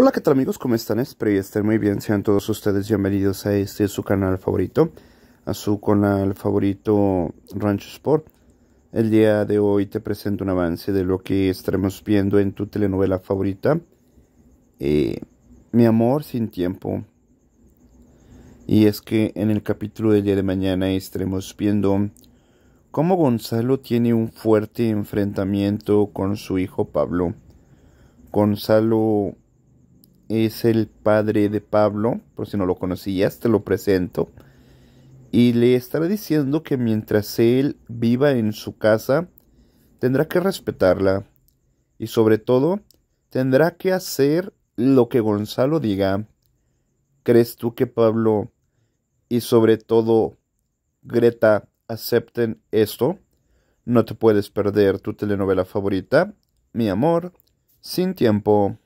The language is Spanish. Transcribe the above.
Hola, ¿qué tal amigos? ¿Cómo están? Espero que estén muy bien. Sean todos ustedes bienvenidos a este su canal favorito, a su canal favorito Rancho Sport. El día de hoy te presento un avance de lo que estaremos viendo en tu telenovela favorita, eh, Mi amor sin tiempo. Y es que en el capítulo del día de mañana estaremos viendo cómo Gonzalo tiene un fuerte enfrentamiento con su hijo Pablo. Gonzalo es el padre de Pablo, por si no lo conocías, te lo presento. Y le estará diciendo que mientras él viva en su casa, tendrá que respetarla. Y sobre todo, tendrá que hacer lo que Gonzalo diga. ¿Crees tú que Pablo y sobre todo Greta acepten esto? No te puedes perder tu telenovela favorita, mi amor, sin tiempo.